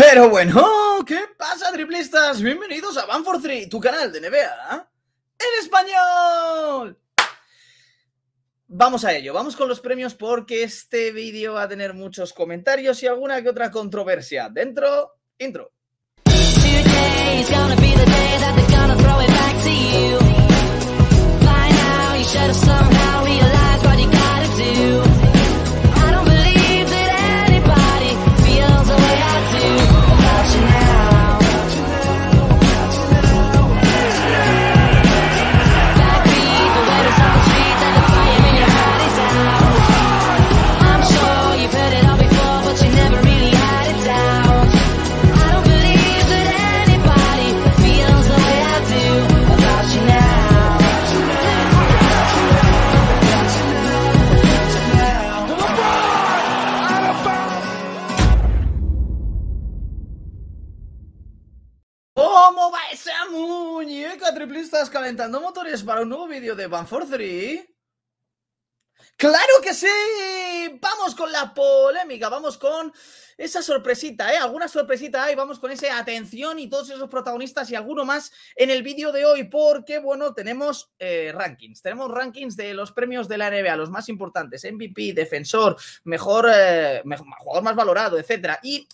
Pero bueno, ¿qué pasa, triplistas? Bienvenidos a Van for tu canal de NBA en español. Vamos a ello, vamos con los premios porque este vídeo va a tener muchos comentarios y alguna que otra controversia. Dentro, intro. motores para un nuevo vídeo de for 3? ¡Claro que sí! Vamos con la polémica, vamos con esa sorpresita, ¿eh? Alguna sorpresita hay, vamos con esa atención y todos esos protagonistas y alguno más en el vídeo de hoy, porque, bueno, tenemos eh, rankings, tenemos rankings de los premios de la NBA, los más importantes, MVP, defensor, mejor, eh, mejor jugador más valorado, etcétera. Y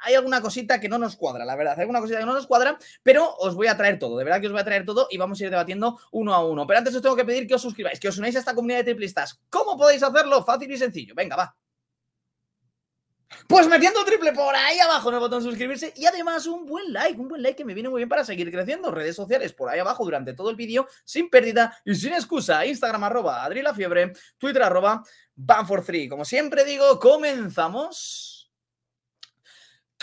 hay alguna cosita que no nos cuadra, la verdad. Hay alguna cosita que no nos cuadra, pero os voy a traer todo. De verdad que os voy a traer todo y vamos a ir debatiendo uno a uno. Pero antes os tengo que pedir que os suscribáis, que os unáis a esta comunidad de triplistas. ¿Cómo podéis hacerlo? Fácil y sencillo. Venga, va. Pues metiendo triple por ahí abajo en el botón suscribirse y además un buen like, un buen like que me viene muy bien para seguir creciendo. Redes sociales por ahí abajo durante todo el vídeo, sin pérdida y sin excusa. Instagram arroba Adri La Fiebre, Twitter arroba banfor 3 Como siempre digo, comenzamos.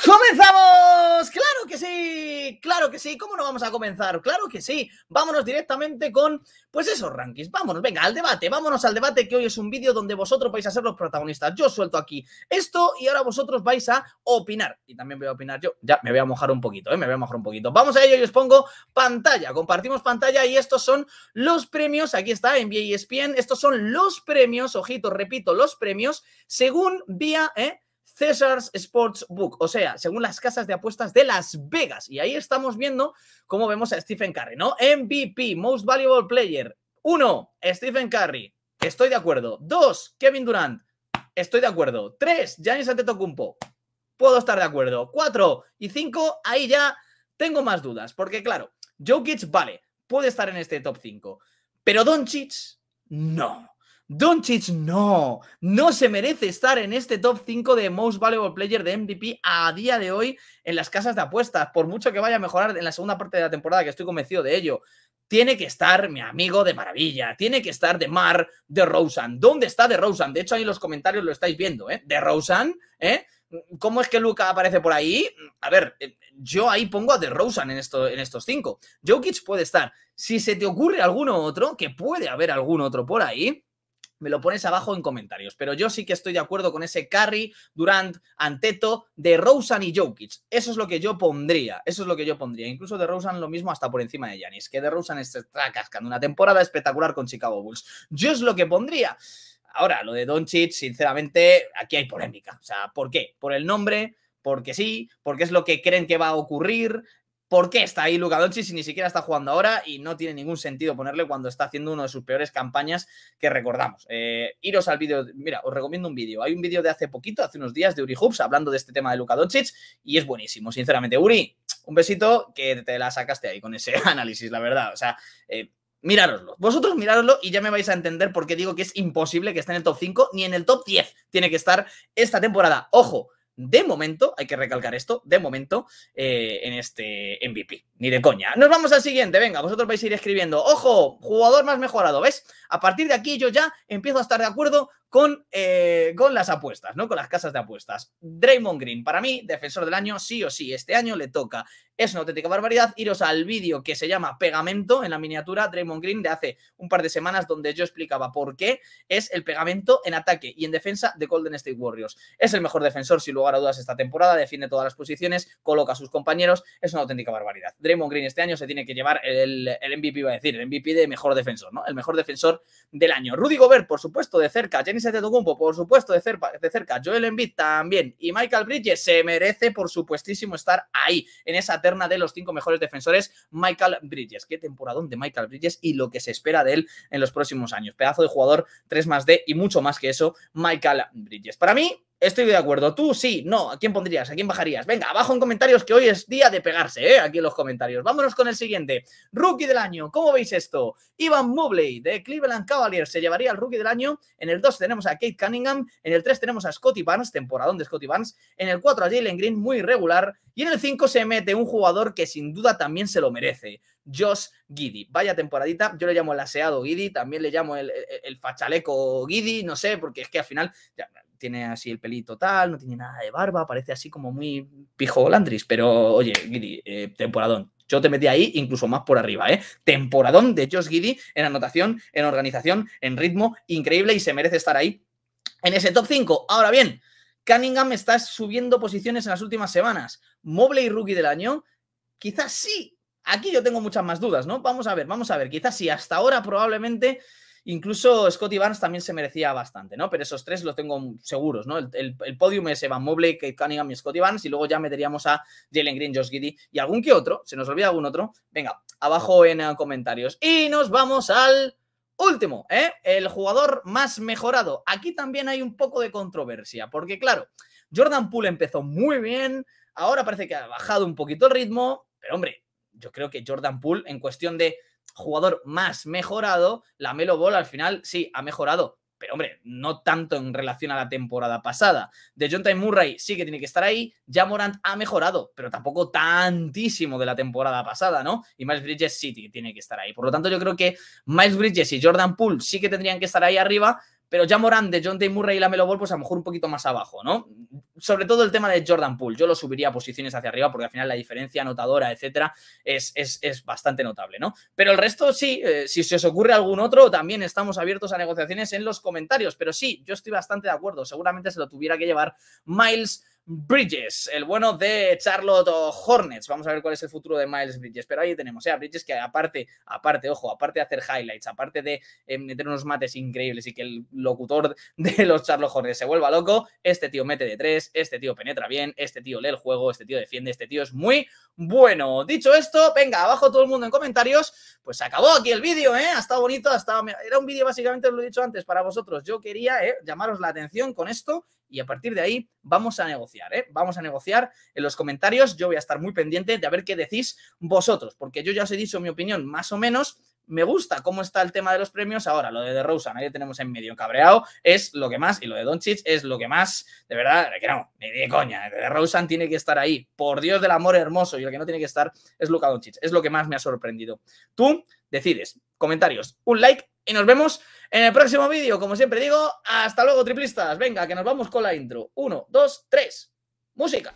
¡Comenzamos! ¡Claro que sí! ¡Claro que sí! ¿Cómo no vamos a comenzar? ¡Claro que sí! Vámonos directamente con, pues esos rankings. Vámonos, venga, al debate. Vámonos al debate que hoy es un vídeo donde vosotros vais a ser los protagonistas. Yo suelto aquí esto y ahora vosotros vais a opinar. Y también voy a opinar yo. Ya, me voy a mojar un poquito, ¿eh? Me voy a mojar un poquito. Vamos a ello y os pongo pantalla. Compartimos pantalla y estos son los premios. Aquí está, y ESPN. Estos son los premios, ojito, repito, los premios según vía, ¿eh? Caesars Sportsbook, o sea, según las casas de apuestas de Las Vegas. Y ahí estamos viendo cómo vemos a Stephen Curry, ¿no? MVP, Most Valuable Player. Uno, Stephen Curry. Estoy de acuerdo. Dos, Kevin Durant. Estoy de acuerdo. Tres, Giannis Antetokounmpo. Puedo estar de acuerdo. Cuatro y cinco, ahí ya tengo más dudas. Porque claro, Jokic, vale, puede estar en este top 5. Pero Doncic, no. Doncic no, no se merece estar en este top 5 de Most Valuable Player de MVP a día de hoy en las casas de apuestas, por mucho que vaya a mejorar en la segunda parte de la temporada, que estoy convencido de ello. Tiene que estar mi amigo de maravilla, tiene que estar de Mar de Rosen. ¿Dónde está de Rosen? De hecho, ahí en los comentarios lo estáis viendo, ¿eh? De Rosen, ¿eh? ¿Cómo es que Luca aparece por ahí? A ver, eh, yo ahí pongo a DeRozan en, esto, en estos cinco. Jokic puede estar. Si se te ocurre alguno otro, que puede haber algún otro por ahí, me lo pones abajo en comentarios. Pero yo sí que estoy de acuerdo con ese carry, Durant, Anteto, de Rosen y Jokic. Eso es lo que yo pondría. Eso es lo que yo pondría. Incluso de Rosen lo mismo hasta por encima de Yanis. Que de Rosen está cascando una temporada espectacular con Chicago Bulls. Yo es lo que pondría. Ahora, lo de Doncic, sinceramente, aquí hay polémica. O sea, ¿por qué? Por el nombre, porque sí, porque es lo que creen que va a ocurrir. ¿Por qué está ahí Luka Doncic si ni siquiera está jugando ahora y no tiene ningún sentido ponerle cuando está haciendo una de sus peores campañas que recordamos? Eh, iros al vídeo, mira, os recomiendo un vídeo. Hay un vídeo de hace poquito, hace unos días, de Uri Hoops hablando de este tema de Luka Doncic y es buenísimo, sinceramente. Uri, un besito que te la sacaste ahí con ese análisis, la verdad. O sea, eh, Vosotros miraroslo y ya me vais a entender por qué digo que es imposible que esté en el top 5 ni en el top 10 tiene que estar esta temporada. Ojo, de momento, hay que recalcar esto, de momento, eh, en este MVP. Ni de coña. Nos vamos al siguiente, venga, vosotros vais a ir escribiendo. Ojo, jugador más mejorado, ¿ves? A partir de aquí yo ya empiezo a estar de acuerdo con, eh, con las apuestas, ¿no? Con las casas de apuestas. Draymond Green, para mí, defensor del año, sí o sí. Este año le toca. Es una auténtica barbaridad. Iros al vídeo que se llama Pegamento en la miniatura Draymond Green de hace un par de semanas donde yo explicaba por qué es el pegamento en ataque y en defensa de Golden State Warriors. Es el mejor defensor sin lugar a dudas esta temporada, defiende todas las posiciones, coloca a sus compañeros, es una auténtica barbaridad. Draymond Green este año se tiene que llevar el, el MVP, iba a decir, el MVP de mejor defensor, ¿no? El mejor defensor del año. Rudy Gobert, por supuesto, de cerca, Jenny Antetokounmpo, por supuesto, de cerca, de cerca, Joel Embiid también y Michael Bridges se merece, por supuestísimo, estar ahí en esa de los cinco mejores defensores, Michael Bridges. Qué temporadón de Michael Bridges y lo que se espera de él en los próximos años. Pedazo de jugador, 3 más D y mucho más que eso, Michael Bridges. Para mí, Estoy de acuerdo. Tú sí, no. ¿A quién pondrías? ¿A quién bajarías? Venga, abajo en comentarios que hoy es día de pegarse, ¿eh? Aquí en los comentarios. Vámonos con el siguiente. Rookie del año. ¿Cómo veis esto? Ivan Mobley de Cleveland Cavaliers se llevaría al rookie del año. En el 2 tenemos a Kate Cunningham. En el 3 tenemos a Scotty Barnes, temporadón de Scotty Barnes. En el 4 a Jalen Green, muy regular. Y en el 5 se mete un jugador que sin duda también se lo merece. Josh Giddy. Vaya temporadita, yo le llamo el aseado Giddy, también le llamo el, el, fachaleco Giddy, no sé, porque es que al final tiene así el pelito tal, no tiene nada de barba, parece así como muy pijo Landris, pero oye, Giddy, eh, temporadón. Yo te metí ahí incluso más por arriba, ¿eh? Temporadón de Josh Giddy en anotación, en organización, en ritmo, increíble y se merece estar ahí en ese top 5. Ahora bien, Cunningham está subiendo posiciones en las últimas semanas. y rookie del año, quizás sí. Aquí yo tengo muchas más dudas, ¿no? Vamos a ver, vamos a ver. Quizás sí, hasta ahora probablemente Incluso Scotty Barnes también se merecía bastante, ¿no? Pero esos tres los tengo seguros, ¿no? El, podium es Evan Mobley, Kate Cunningham y Scotty Barnes y luego ya meteríamos a Jalen Green, Josh Giddy y algún que otro, se nos olvida algún otro, venga, abajo en eh, comentarios. Y nos vamos al último, ¿eh? El jugador más mejorado. Aquí también hay un poco de controversia, porque claro, Jordan Poole empezó muy bien, ahora parece que ha bajado un poquito el ritmo, pero hombre, yo creo que Jordan Poole en cuestión de jugador más mejorado, la Melo Ball al final sí ha mejorado, pero hombre, no tanto en relación a la temporada pasada. De John Murray sí que tiene que estar ahí. Ya Morant ha mejorado, pero tampoco tantísimo de la temporada pasada, ¿no? Y Miles Bridges sí que tiene que estar ahí. Por lo tanto, yo creo que Miles Bridges y Jordan Poole sí que tendrían que estar ahí arriba, pero ya Morán de John Day Murray y la Melo Ball, pues a lo mejor un poquito más abajo, ¿no? Sobre todo el tema de Jordan Poole. Yo lo subiría a posiciones hacia arriba porque al final la diferencia anotadora, etcétera, es, es, bastante notable, ¿no? Pero el resto sí, eh, si se os ocurre algún otro, también estamos abiertos a negociaciones en los comentarios. Pero sí, yo estoy bastante de acuerdo. Seguramente se lo tuviera que llevar Miles Bridges, el bueno de Charlotte Hornets. Vamos a ver cuál es el futuro de Miles Bridges. Pero ahí tenemos, ¿eh? Bridges que aparte, aparte, ojo, aparte de hacer highlights, aparte de eh, meter unos mates increíbles y que el locutor de los Charlotte Hornets se vuelva loco, este tío mete de tres, este tío penetra bien, este tío lee el juego, este tío defiende, este tío es muy bueno. Dicho esto, venga, abajo todo el mundo en comentarios. Pues se acabó aquí el vídeo, ¿eh? Ha estado bonito, ha estado... Era un vídeo básicamente, os lo he dicho antes, para vosotros. Yo quería eh, llamaros la atención con esto y a partir de ahí vamos a negociar, ¿eh? Vamos a negociar en los comentarios. Yo voy a estar muy pendiente de a ver qué decís vosotros, porque yo ya os he dicho mi opinión más o menos. Me gusta cómo está el tema de los premios. Ahora, lo de DeRozan, ahí tenemos en medio cabreado, es lo que más, y lo de Doncic es lo que más, de verdad, que no, ni de coña. DeRozan ¿eh? tiene que estar ahí. Por Dios del amor hermoso, y el que no tiene que estar es Luca Doncic. Es lo que más me ha sorprendido. Tú decides. Comentarios, un like y nos vemos en el próximo vídeo. Como siempre digo, hasta luego, triplistas. Venga, que nos vamos con la intro. Uno, dos, tres. Música.